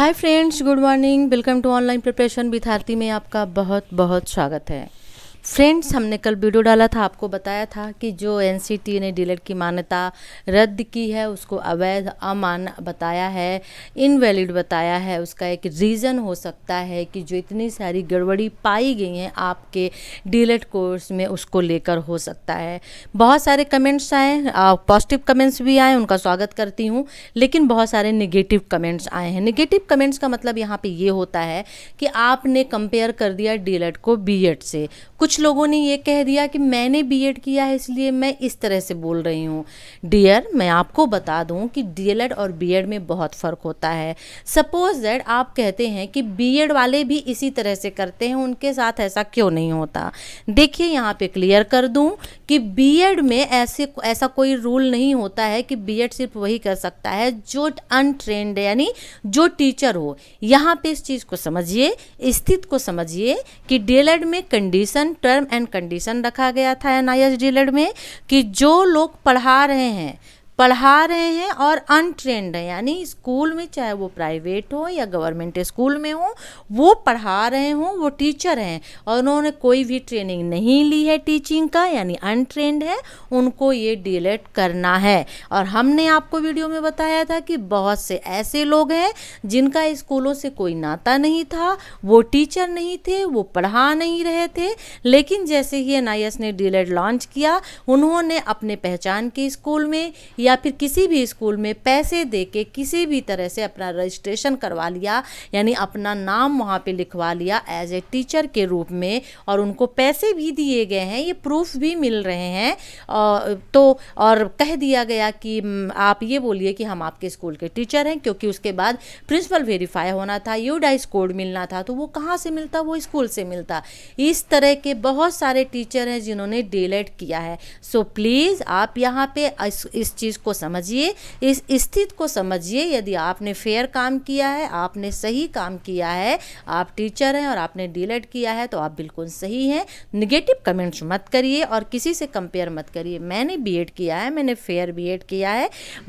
hi friends good morning welcome to online preparation विद्यार्थी में आपका बहुत बहुत स्वागत है फ्रेंड्स हमने कल वीडियो डाला था आपको बताया था कि जो एनसीटी ने डीलर की मान्यता रद्द की है उसको अवैध अमान बताया है इनवैलिड बताया है उसका एक रीज़न हो सकता है कि जो इतनी सारी गड़बड़ी पाई गई हैं आपके डीलर कोर्स में उसको लेकर हो सकता है बहुत सारे कमेंट्स आए पॉजिटिव कमेंट्स भी आए उनका स्वागत करती हूँ लेकिन बहुत सारे निगेटिव कमेंट्स आए हैं निगेटिव कमेंट्स का मतलब यहाँ पर ये होता है कि आपने कंपेयर कर दिया डीलर को बी से कुछ लोगों ने ये कह दिया कि मैंने एड किया है इसलिए मैं इस तरह से बोल रही हूँ डियर मैं आपको बता दूँ कि डीएलएड और बीएड में बहुत फ़र्क होता है सपोज़ दैट आप कहते हैं कि बीएड वाले भी इसी तरह से करते हैं उनके साथ ऐसा क्यों नहीं होता देखिए यहाँ पे क्लियर कर दूँ कि एड में ऐसे ऐसा कोई रूल नहीं होता है कि एड सिर्फ वही कर सकता है जो अनट्रेंड यानी जो टीचर हो यहाँ पे इस चीज़ को समझिए स्थिति को समझिए कि डीएलएड में कंडीशन टर्म एंड कंडीशन रखा गया था एन आई में कि जो लोग पढ़ा रहे हैं पढ़ा रहे हैं और अनट्रेंड है यानी स्कूल में चाहे वो प्राइवेट हो या गवर्नमेंट स्कूल में हो वो पढ़ा रहे हों वो टीचर हैं और उन्होंने कोई भी ट्रेनिंग नहीं ली है टीचिंग का यानी अनट्रेंड है उनको ये डिलेट करना है और हमने आपको वीडियो में बताया था कि बहुत से ऐसे लोग हैं जिनका स्कूलों से कोई नाता नहीं था वो टीचर नहीं थे वो पढ़ा नहीं रहे थे लेकिन जैसे ही एन ने डिलेट लॉन्च किया उन्होंने अपने पहचान के स्कूल में या या फिर किसी भी स्कूल में पैसे दे के किसी भी तरह से अपना रजिस्ट्रेशन करवा लिया यानी अपना नाम वहाँ पे लिखवा लिया एज ए टीचर के रूप में और उनको पैसे भी दिए गए हैं ये प्रूफ भी मिल रहे हैं तो और कह दिया गया कि आप ये बोलिए कि हम आपके स्कूल के टीचर हैं क्योंकि उसके बाद प्रिंसिपल वेरीफाई होना था यूडाइस कोड मिलना था तो वो कहाँ से मिलता वो स्कूल से मिलता इस तरह के बहुत सारे टीचर हैं जिन्होंने डिलेट किया है सो so, प्लीज़ आप यहाँ पे इस, इस चीज़ चीज़ को समझिए इस स्थिति को समझिए यदि आपने फेयर काम किया है आपने सही काम किया है आप टीचर हैं और आपने डीलेट किया है तो आप बिल्कुल सही हैं निगेटिव कमेंट्स मत करिए और किसी से कंपेयर मत करिए मैंने बी किया है मैंने फेयर बी किया है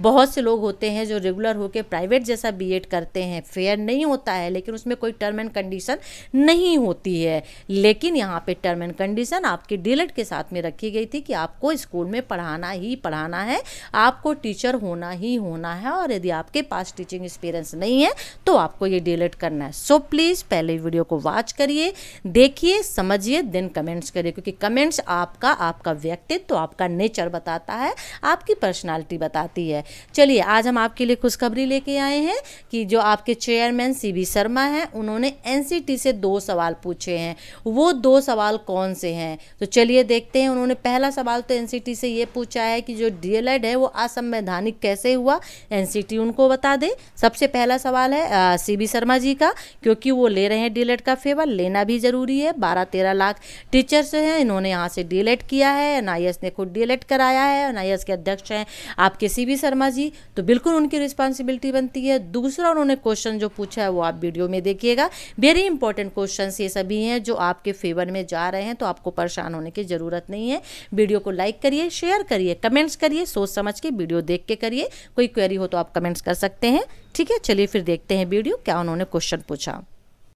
बहुत से लोग होते हैं जो रेगुलर होकर प्राइवेट जैसा बी करते हैं फेयर नहीं होता है लेकिन उसमें कोई टर्म एंड कंडीशन नहीं होती है लेकिन यहाँ पे टर्म एंड कंडीशन आपके डीलेट के साथ में रखी गई थी कि आपको स्कूल में पढ़ाना ही पढ़ाना है आप आपको टीचर होना ही होना है और यदि आपके पास टीचिंग एक्सपीरियंस नहीं है तो आपको ये डिलीट करना है सो so, प्लीज़ पहले वीडियो को वॉच करिए देखिए समझिए देन कमेंट्स करिए क्योंकि कमेंट्स आपका आपका व्यक्तित्व तो आपका नेचर बताता है आपकी पर्सनैलिटी बताती है चलिए आज हम आपके लिए खुशखबरी लेके आए हैं कि जो आपके चेयरमैन सी शर्मा हैं उन्होंने एन से दो सवाल पूछे हैं वो दो सवाल कौन से हैं तो चलिए देखते हैं उन्होंने पहला सवाल तो एन से ये पूछा है कि जो डीएलएड है वो असंवैधानिक कैसे हुआ एनसीटी उनको बता दे सबसे पहला सवाल है सीबी शर्मा जी का क्योंकि वो ले रहे हैं डीलेट का फेवर लेना भी जरूरी है बारह तेरह लाख टीचर्स हैं इन्होंने यहाँ से डीलेट किया है एन ने खुद डीलेट कराया है एन के अध्यक्ष हैं आपके सी शर्मा जी तो बिल्कुल उनकी रिस्पॉन्सिबिलिटी बनती है दूसरा उन्होंने क्वेश्चन जो पूछा है वो आप वीडियो में देखिएगा वेरी इंपॉर्टेंट क्वेश्चन ये सभी हैं जो आपके फेवर में जा रहे हैं तो आपको परेशान होने की ज़रूरत नहीं है वीडियो को लाइक करिए शेयर करिए कमेंट्स करिए सोच समझ के करिए वीडियो देख के करिए कोई क्वेरी हो तो आप कमेंट्स कर सकते हैं ठीक है चलिए फिर देखते हैं वीडियो क्या उन्होंने क्वेश्चन पूछा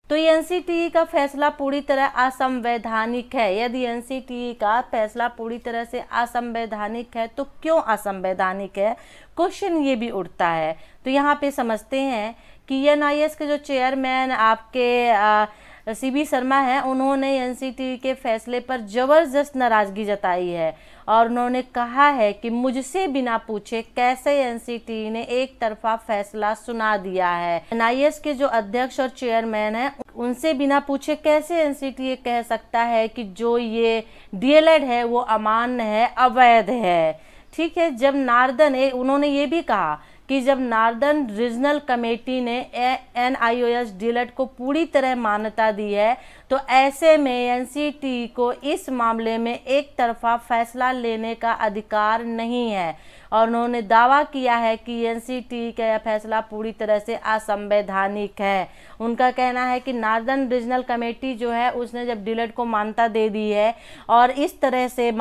तो एनसीटीई e का फैसला पूरी तरह असंवैधानिक है यदि एनसीटीई e का फैसला पूरी तरह से असंवैधानिक है तो क्यों असंवैधानिक है क्वेश्चन ये भी उठता है तो यहाँ पे समझते हैं कि एन के जो चेयरमैन आपके आ, सी शर्मा हैं उन्होंने एनसीटी के फैसले पर ज़बरदस्त नाराज़गी जताई है और उन्होंने कहा है कि मुझसे बिना पूछे कैसे एनसीटी ने एक तरफा फैसला सुना दिया है एन के जो अध्यक्ष और चेयरमैन है उनसे बिना पूछे कैसे एनसीटी ये कह सकता है कि जो ये डीएलएड है वो अमान्य है अवैध है ठीक है जब नारदन ए, उन्होंने ये भी कहा कि जब नार्दर्न रीजनल कमेटी ने N I O S DElEd को पूरी तरह मान्यता दी है तो ऐसे में एन सी टी को इस मामले में एक तरफा फैसला लेने का अधिकार नहीं है और उन्होंने दावा किया है कि एनसीटी का यह फैसला पूरी तरह से असंवैधानिक है उनका कहना है कि नार्दर्न रीजनल कमेटी जो है उसने जब डिलट को मान्यता दे दी है और इस तरह से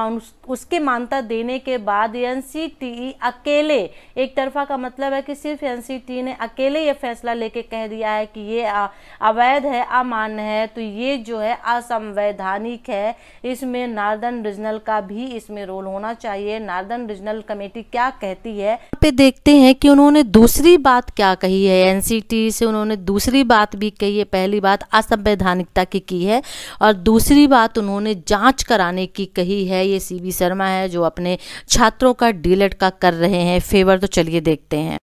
उसके मान्यता देने के बाद एन अकेले एक तरफा का मतलब है कि सिर्फ एन ने अकेले ये फैसला लेके कह दिया है कि ये अवैध है अमान्य है तो ये जो है असंवैधानिक है इसमें नार्दर्न रीजनल का भी इसमें रोल होना चाहिए नार्दर्न रीजनल कमेटी क्या कहती है पे देखते हैं कि उन्होंने दूसरी बात क्या कही है एनसीटी से उन्होंने दूसरी बात भी कही है पहली बात असंवैधानिकता की की है और दूसरी बात उन्होंने जांच कराने की कही है ये सीबी शर्मा है जो अपने छात्रों का डीलेट का कर रहे हैं फेवर तो चलिए देखते हैं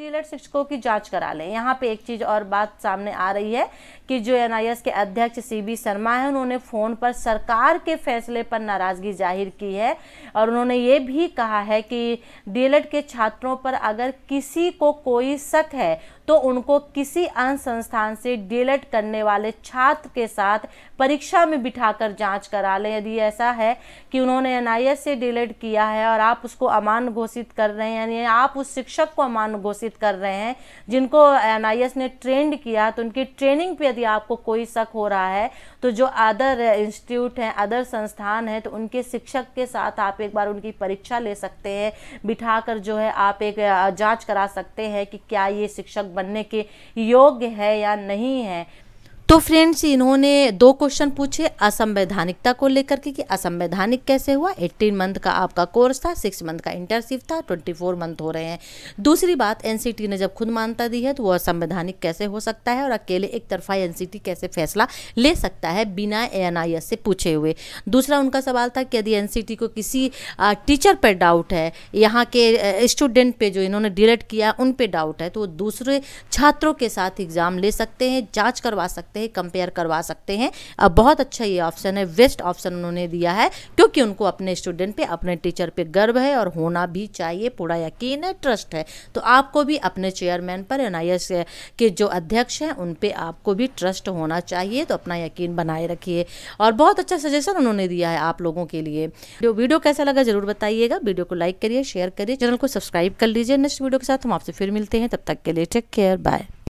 डीलर शिक्षकों की जांच करा लें यहाँ पे एक चीज़ और बात सामने आ रही है कि जो एनआईएस के अध्यक्ष सीबी शर्मा है उन्होंने फ़ोन पर सरकार के फैसले पर नाराज़गी जाहिर की है और उन्होंने ये भी कहा है कि डीएलएड के छात्रों पर अगर किसी को कोई शक है तो उनको किसी अन्य संस्थान से डिलेट करने वाले छात्र के साथ परीक्षा में बिठाकर जांच करा लें यदि ऐसा है कि उन्होंने एन से डिलेट किया है और आप उसको अमान घोषित कर रहे हैं यानी आप उस शिक्षक को अमान घोषित कर रहे हैं जिनको एन ने ट्रेंड किया तो उनकी ट्रेनिंग पर यदि आपको कोई शक हो रहा है तो जो अदर इंस्टीट्यूट हैं अदर संस्थान हैं तो उनके शिक्षक के साथ आप एक बार उनकी परीक्षा ले सकते हैं बिठा कर जो है आप एक जाँच करा सकते हैं कि क्या ये शिक्षक बनने के योग्य है या नहीं है तो फ्रेंड्स इन्होंने दो क्वेश्चन पूछे असंवैधानिकता को लेकर के कि असंवैधानिक कैसे हुआ 18 मंथ का आपका कोर्स था सिक्स मंथ का इंटर्नशिप था 24 मंथ हो रहे हैं दूसरी बात एनसीटी ने जब खुद मानता दी है तो वो असंवैधानिक कैसे हो सकता है और अकेले एक तरफा एनसीटी कैसे फैसला ले सकता है बिना एएनआईएस से पूछे हुए दूसरा उनका सवाल था कि यदि एन को किसी टीचर पर डाउट है यहाँ के स्टूडेंट पे जो इन्होंने डिलेक्ट किया उन पर डाउट है तो वो दूसरे छात्रों के साथ एग्ज़ाम ले सकते हैं जाँच करवा सकते सकते हैं कंपेयर करवा सकते हैं अब बहुत अच्छा ये ऑप्शन है बेस्ट ऑप्शन उन्होंने दिया है क्योंकि उनको अपने स्टूडेंट पे अपने टीचर पे गर्व है और होना भी चाहिए पूरा यकीन है ट्रस्ट है तो आपको भी अपने चेयरमैन पर एन के जो अध्यक्ष हैं उन पर आपको भी ट्रस्ट होना चाहिए तो अपना यकीन बनाए रखिए और बहुत अच्छा सजेशन उन्होंने दिया है आप लोगों के लिए जो वीडियो कैसा लगा जरूर बताइएगा वीडियो को लाइक करिए शेयर करिए चैनल को सब्सक्राइब कर लीजिए नेक्स्ट वीडियो के साथ हम आपसे फिर मिलते हैं तब तक के लिए टेक केयर बाय